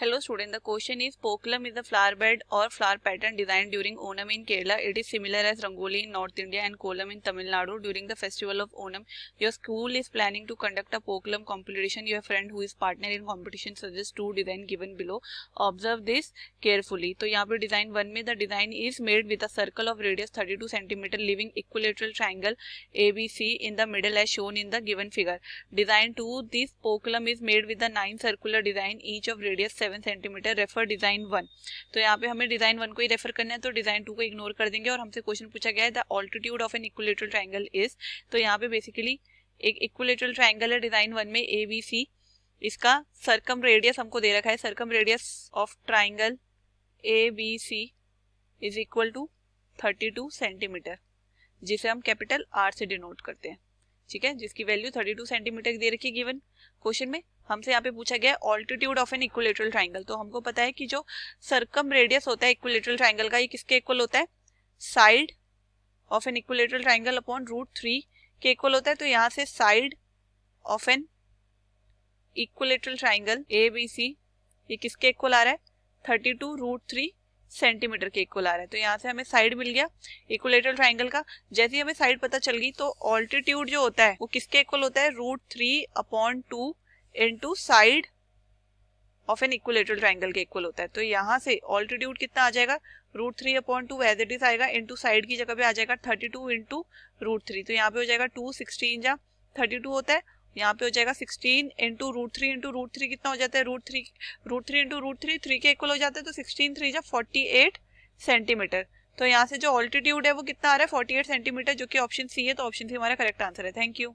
hello student the question is pookalam is a flower bed or flower pattern design during Onam in Kerala it is similar as rangoli in north India and kolam in Tamil Nadu during the festival of Onam your school is planning to conduct a pookalam competition your friend who partner in competition suggest two design given below observe this carefully तो यहाँ पर design one में the design is made with circle of radius thirty two centimetre leaving equilateral triangle A B C in the middle as shown in the given figure design two this pookalam is made with nine circular design each of radius seven centimetre refer design one तो यहाँ पे हमें design one को ही refer करना है तो design to को ignore कर देंगे और हमसे क्वेश्चन पूछा गया है the altitude of an equilateral triangle is तो यहाँ पे बेसिकली एक इक्वलेटर ट्राइंगल है डिजाइन वन में ए बी सी इसका सरकम रेडियस हमको दे रखा है circumradius of triangle A B C is equal to thirty two centimetre जिसे हम कैपिटल आर से डिनोट करते हैं ठीक है जिसकी वैल्यू 32 सेंटीमीटर दे रखी है गिवन क्वेश्चन में हमसे यहाँ पे पूछा गया altitude of an equilateral triangle तो हमको पता है कि जो सर्कम रेडियस होता है इक्विलेटरल ट्राइंगल का ये किसके इक्वल होता है side of an equilateral triangle upon root three के इक्वल होता है तो यहाँ से side of an equilateral triangle A B C ये किसके इक्वल आ रहा है thirty two root three centimetre के इक्वल आ रहा है तो यहाँ से हमें साइड मिल गया इक्वलेटरल ट्राइंगल का जैसे ही हमें साइड पता चल गई तो ऑल्टीट्यूड जो होता है वो किसके इक्वल होता है root three upon two into side of an equilateral triangle के इक्वल होता है तो यहाँ से ऑल्टीट्यूड कितना आ जाएगा root three upon two as it is आएगा इंटू साइड की जगह पे आ जाएगा thirty two into root three तो यहाँ पे हो जाएगा टू सिक्सटीन या थर्टी टू होता है यहाँ पे हो जाएगा sixteen into root three into root three कितना हो जाता है root three root three into root three three के इक्वल हो जाता है तो सिक्सटीन थ्री या फोर्टी एट सेंटीमीटर तो यहाँ से जो ऑल्टीट्यूड है वो कितना आ रहा है फोर्टी एट सेंटीमीटर जो कि ऑप्शन सी है तो ऑप्शन सी हमारा करेक्ट आंसर है थैंक यू